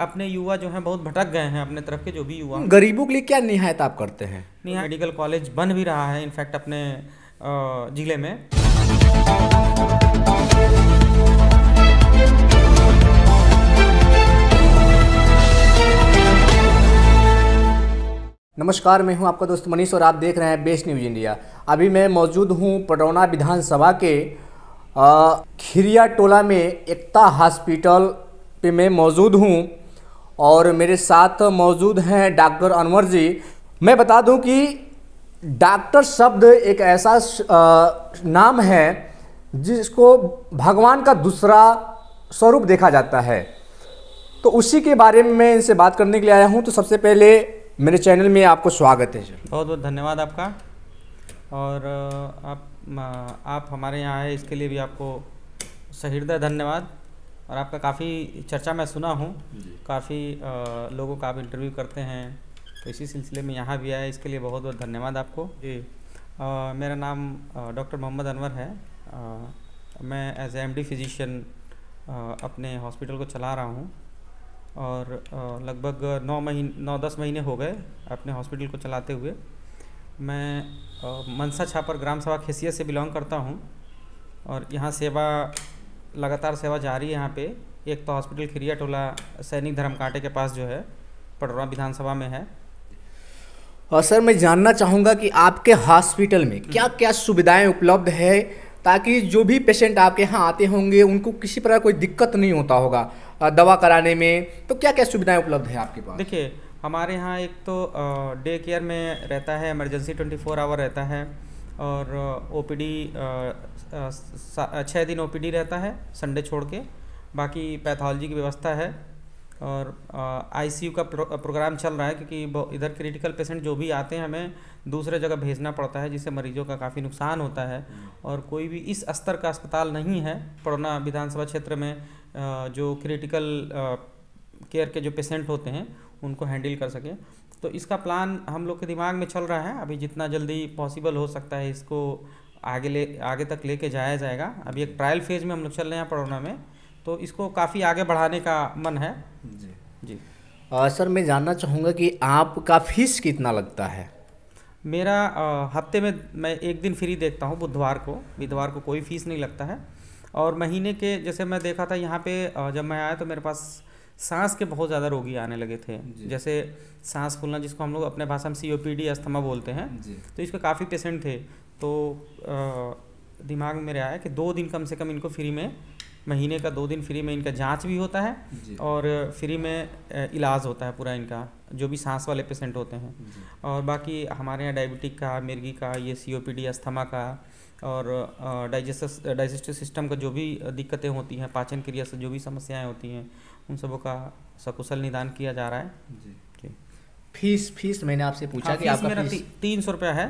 अपने युवा जो हैं बहुत भटक गए हैं अपने तरफ के जो भी युवा गरीबों के लिए क्या निहायत आप करते हैं निहायत मेडिकल कॉलेज बन भी रहा है इनफैक्ट अपने जिले में नमस्कार मैं हूं आपका दोस्त मनीष और आप देख रहे हैं बेस्ट न्यूज इंडिया अभी मैं मौजूद हूं पटौना विधानसभा के खिरिया टोला में एकता हॉस्पिटल पे मैं मौजूद हूं और मेरे साथ मौजूद हैं डॉक्टर अनवर जी मैं बता दूं कि डॉक्टर शब्द एक ऐसा नाम है जिसको भगवान का दूसरा स्वरूप देखा जाता है तो उसी के बारे में मैं इनसे बात करने के लिए आया हूं तो सबसे पहले मेरे चैनल में आपको स्वागत है बहुत बहुत धन्यवाद आपका और आप आप हमारे यहाँ आए इसके लिए भी आपको सहृदय धन्यवाद और आपका काफ़ी चर्चा मैं सुना हूँ काफ़ी लोगों का आप इंटरव्यू करते हैं तो इसी सिलसिले में यहाँ भी आए इसके लिए बहुत बहुत धन्यवाद आपको जी आ, मेरा नाम डॉक्टर मोहम्मद अनवर है आ, मैं एज एम डी फिजिशियन अपने हॉस्पिटल को चला रहा हूँ और लगभग नौ महीने नौ दस महीने हो गए अपने हॉस्पिटल को चलाते हुए मैं आ, मनसा छापर ग्राम सभा खेसिया से बिलोंग करता हूँ और यहाँ सेवा लगातार सेवा जारी है यहाँ पे एक तो हॉस्पिटल खिरिया टोला सैनिक धर्म कांटे के पास जो है पटोरा विधानसभा में है और सर मैं जानना चाहूँगा कि आपके हॉस्पिटल में क्या क्या हम्म। सुविधाएं उपलब्ध है ताकि जो भी पेशेंट आपके यहाँ आते होंगे उनको किसी प्रकार कोई दिक्कत नहीं होता होगा दवा कराने में तो क्या क्या सुविधाएं उपलब्ध है आपके पास देखिए हमारे यहाँ एक तो डे केयर में रहता है इमरजेंसी ट्वेंटी फोर आवर रहता है और ओ पी डी छः दिन ओ पी डी रहता है संडे छोड़ के बाकी पैथोलॉजी की व्यवस्था है और आईसीयू का प्रो, प्रोग्राम चल रहा है क्योंकि इधर क्रिटिकल पेशेंट जो भी आते हैं हमें दूसरे जगह भेजना पड़ता है जिससे मरीजों का काफ़ी नुकसान होता है हम्म। और कोई भी इस स्तर का अस्पताल नहीं है पड़ोना विधानसभा क्षेत्र में जो क्रिटिकल केयर के जो पेशेंट होते हैं उनको हैंडल कर सकें तो इसका प्लान हम लोग के दिमाग में चल रहा है अभी जितना जल्दी पॉसिबल हो सकता है इसको आगे ले आगे तक लेके जाया जाएगा अभी एक ट्रायल फेज में हम लोग चल रहे हैं पढ़ोना में तो इसको काफ़ी आगे बढ़ाने का मन है जी जी आ, सर मैं जानना चाहूँगा कि आपका फीस कितना लगता है मेरा आ, हफ्ते में मैं एक दिन फ्री देखता हूँ बुधवार को बुधवार को कोई फीस नहीं लगता है और महीने के जैसे मैं देखा था यहाँ पे जब मैं आया तो मेरे पास सांस के बहुत ज़्यादा रोगी आने लगे थे जैसे सांस फूलना जिसको हम लोग अपने भाषा में C O P D asthma बोलते हैं तो इसके काफ़ी पेशेंट थे तो आ, दिमाग में आया कि दो दिन कम से कम इनको फ्री में महीने का दो दिन फ्री में इनका जांच भी होता है और फ्री में इलाज होता है पूरा इनका जो भी सांस वाले पेशेंट होते हैं और बाकी हमारे यहाँ डायबिटिक का मिर्गी का ये C O P D asthma का और डाइजेस्टिव सिस्टम का जो भी दिक्कतें होती हैं पाचन क्रिया से जो भी समस्याएं होती हैं उन सबों का सकुशल निदान किया जा रहा है जी फीस फीस मैंने आपसे हाँ, पूछा हाँ, कि आपका मेरा फीस... तीन सौ रुपया है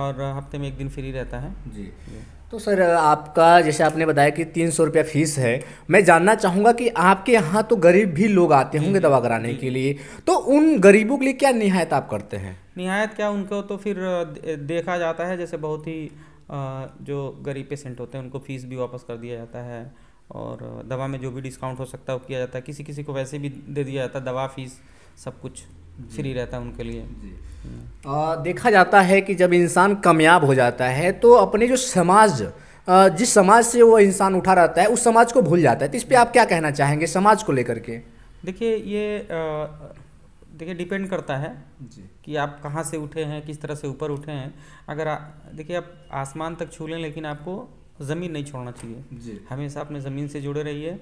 और हफ्ते में एक दिन फ्री रहता है जी, जी। तो सर आपका जैसे आपने बताया कि तीन सौ रुपया फीस है मैं जानना चाहूँगा कि आपके यहाँ तो गरीब भी लोग आते होंगे दवा कराने के लिए तो उन गरीबों के लिए क्या निहायत आप करते हैं निहायत क्या उनको तो फिर देखा जाता है जैसे बहुत ही जो गरीब पेशेंट होते हैं उनको फीस भी वापस कर दिया जाता है और दवा में जो भी डिस्काउंट हो सकता है वो किया जाता है किसी किसी को वैसे भी दे दिया जाता है दवा फीस सब कुछ फ्री रहता है उनके लिए आ, हम्म। देखा जाता है कि जब इंसान कामयाब हो जाता है तो अपने जो समाज जिस समाज से वो इंसान उठा रहता है उस समाज को भूल जाता है तो इस पर आप क्या कहना चाहेंगे समाज को लेकर के देखिए ये देखिए डिपेंड करता है कि आप कहाँ से उठे हैं किस तरह से ऊपर उठे हैं अगर देखिए आप आसमान तक छू लें लेकिन आपको ज़मीन नहीं छोड़ना चाहिए हमेशा अपने ज़मीन से जुड़े रहिए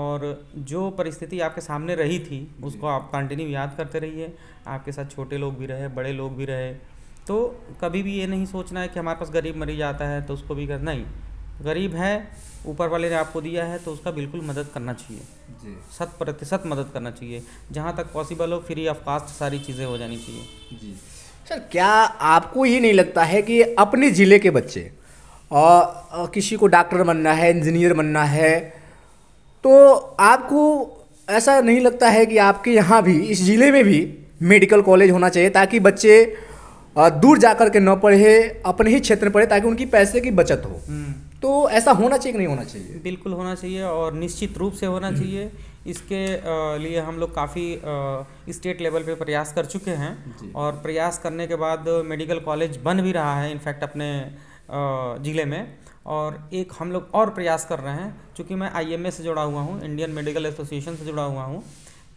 और जो परिस्थिति आपके सामने रही थी उसको आप कंटिन्यू याद करते रहिए आपके साथ छोटे लोग भी रहे बड़े लोग भी रहे तो कभी भी ये नहीं सोचना है कि हमारे पास गरीब मरीज आता है तो उसको भी कर नहीं गरीब है ऊपर वाले ने आपको दिया है तो उसका बिल्कुल मदद करना चाहिए जी शत प्रतिशत मदद करना चाहिए जहाँ तक पॉसिबल हो फ्री ऑफ कास्ट सारी चीज़ें हो जानी चाहिए जी सर क्या आपको ये नहीं लगता है कि अपने ज़िले के बच्चे और किसी को डॉक्टर बनना है इंजीनियर बनना है तो आपको ऐसा नहीं लगता है कि आपके यहाँ भी इस ज़िले में भी मेडिकल कॉलेज होना चाहिए ताकि बच्चे दूर जा कर के न पढ़े अपने ही क्षेत्र में पढ़े ताकि उनकी पैसे की बचत हो हम्म। तो ऐसा होना चाहिए कि नहीं होना चाहिए बिल्कुल होना चाहिए और निश्चित रूप से होना हम्म। चाहिए इसके लिए हम लोग काफ़ी स्टेट लेवल पे प्रयास कर चुके हैं और प्रयास करने के बाद मेडिकल कॉलेज बन भी रहा है इनफैक्ट अपने ज़िले में और एक हम लोग और प्रयास कर रहे हैं चूँकि मैं आई से जुड़ा हुआ हूँ इंडियन मेडिकल एसोसिएशन से जुड़ा हुआ हूँ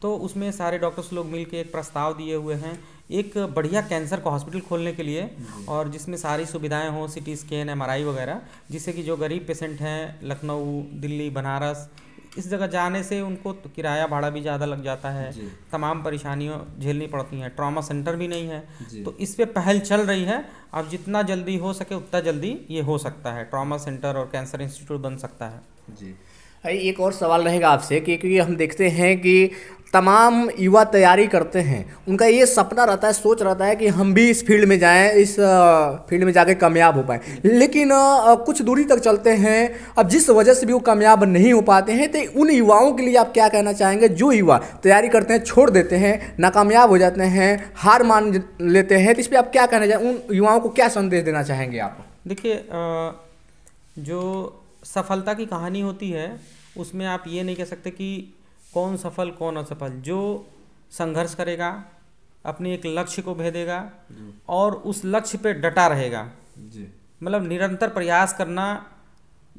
तो उसमें सारे डॉक्टर्स लोग मिल एक प्रस्ताव दिए हुए हैं एक बढ़िया कैंसर का हॉस्पिटल खोलने के लिए और जिसमें सारी सुविधाएं हों सिटी स्कैन एम वगैरह जिससे कि जो गरीब पेशेंट हैं लखनऊ दिल्ली बनारस इस जगह जाने से उनको तो किराया भाड़ा भी ज़्यादा लग जाता है तमाम परेशानियों झेलनी पड़ती हैं ट्रॉमा सेंटर भी नहीं है तो इस पर पहल चल रही है अब जितना जल्दी हो सके उतना जल्दी ये हो सकता है ट्रॉमा सेंटर और कैंसर इंस्टीट्यूट बन सकता है जी भाई एक और सवाल रहेगा आपसे कि क्योंकि हम देखते हैं कि तमाम युवा तैयारी करते हैं उनका ये सपना रहता है सोच रहता है कि हम भी इस फील्ड में जाएं इस फील्ड में जाके कामयाब हो पाएँ लेकिन कुछ दूरी तक चलते हैं अब जिस वजह से भी वो कामयाब नहीं हो पाते हैं तो उन युवाओं के लिए आप क्या कहना चाहेंगे जो युवा तैयारी करते हैं छोड़ देते हैं नाकामयाब हो जाते हैं हार मान लेते हैं तो इस पर आप क्या कहना चाहें उन युवाओं को क्या संदेश देना चाहेंगे आप देखिए जो सफलता की कहानी होती है उसमें आप ये नहीं कह सकते कि कौन सफल कौन असफल जो संघर्ष करेगा अपने एक लक्ष्य को भेदेगा और उस लक्ष्य पे डटा रहेगा मतलब निरंतर प्रयास करना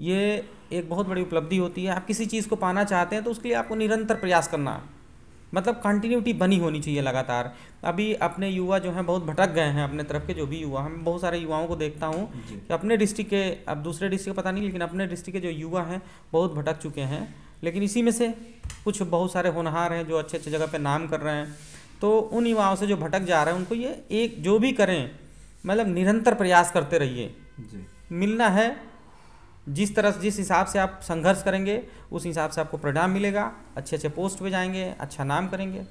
ये एक बहुत बड़ी उपलब्धि होती है आप किसी चीज़ को पाना चाहते हैं तो उसके लिए आपको निरंतर प्रयास करना मतलब कंटिन्यूटी बनी होनी चाहिए लगातार अभी अपने युवा जो हैं बहुत भटक गए हैं अपने तरफ के जो भी युवा हम बहुत सारे युवाओं को देखता हूँ कि अपने डिस्ट्रिक्ट के अब दूसरे डिस्ट्रिक्ट का पता नहीं लेकिन अपने डिस्ट्रिक्ट के जो युवा हैं बहुत भटक चुके हैं लेकिन इसी में से कुछ बहुत सारे होनहार हैं जो अच्छे अच्छे जगह पर नाम कर रहे हैं तो उन युवाओं से जो भटक जा रहे हैं उनको ये एक जो भी करें मतलब निरंतर प्रयास करते रहिए मिलना है जिस तरह से जिस हिसाब से आप संघर्ष करेंगे उस हिसाब से आपको परिणाम मिलेगा अच्छे अच्छे पोस्ट पे जाएंगे अच्छा नाम करेंगे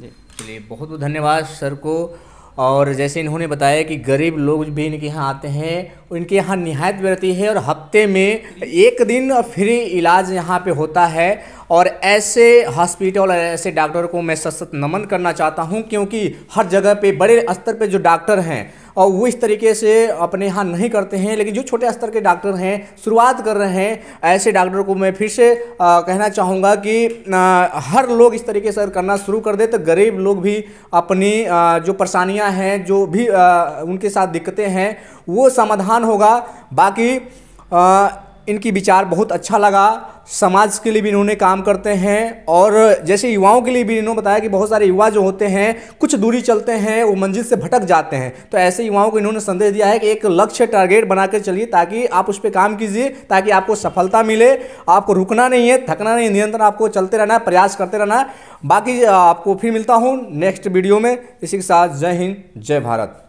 जी चलिए बहुत बहुत धन्यवाद सर को और जैसे इन्होंने बताया कि गरीब लोग भी इनके यहाँ आते हैं उनके यहाँ नहायत रहती है और हफ्ते में एक दिन फ्री इलाज यहाँ पे होता है और ऐसे हॉस्पिटल और ऐसे डॉक्टर को मैं सशक्त नमन करना चाहता हूँ क्योंकि हर जगह पे बड़े स्तर पे जो डॉक्टर हैं और वो इस तरीके से अपने यहाँ नहीं करते हैं लेकिन जो छोटे स्तर के डॉक्टर हैं शुरुआत कर रहे हैं ऐसे डॉक्टर को मैं फिर से आ, कहना चाहूँगा कि आ, हर लोग इस तरीके से करना शुरू कर दे तो गरीब लोग भी अपनी आ, जो परेशानियाँ हैं जो भी आ, उनके साथ दिक्कतें हैं वो समाधान नुकसान होगा बाकी आ, इनकी विचार बहुत अच्छा लगा समाज के लिए भी इन्होंने काम करते हैं और जैसे युवाओं के लिए भी इन्होंने बताया कि बहुत सारे युवा जो होते हैं कुछ दूरी चलते हैं वो मंजिल से भटक जाते हैं तो ऐसे युवाओं को इन्होंने संदेश दिया है कि एक लक्ष्य टारगेट बना कर चलिए ताकि आप उस पर काम कीजिए ताकि आपको सफलता मिले आपको रुकना नहीं है थकना नहीं नियंत्रण आपको चलते रहना प्रयास करते रहना बाकी आपको फिर मिलता हूँ नेक्स्ट वीडियो में इसी के साथ जय हिंद जय भारत